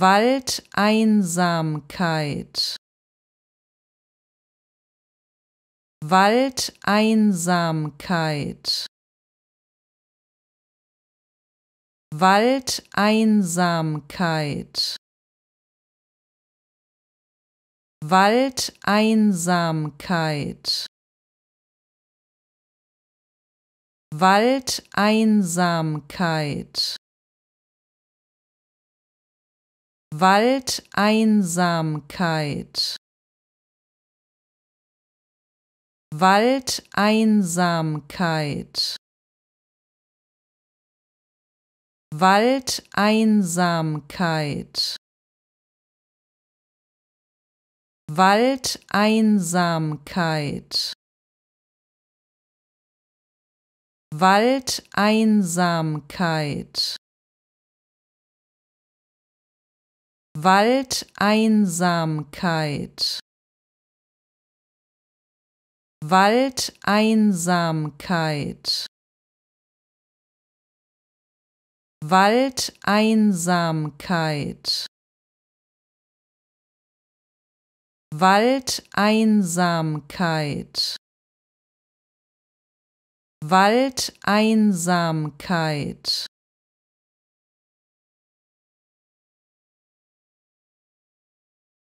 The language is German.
Waldeinsamkeit Waldeinsamkeit Waldeinsamkeit Waldeinsamkeit Waldeinsamkeit Waldeinsamkeit Waldeinsamkeit Waldeinsamkeit Waldeinsamkeit Waldeinsamkeit Waldeinsamkeit Waldeinsamkeit Waldeinsamkeit Waldeinsamkeit Waldeinsamkeit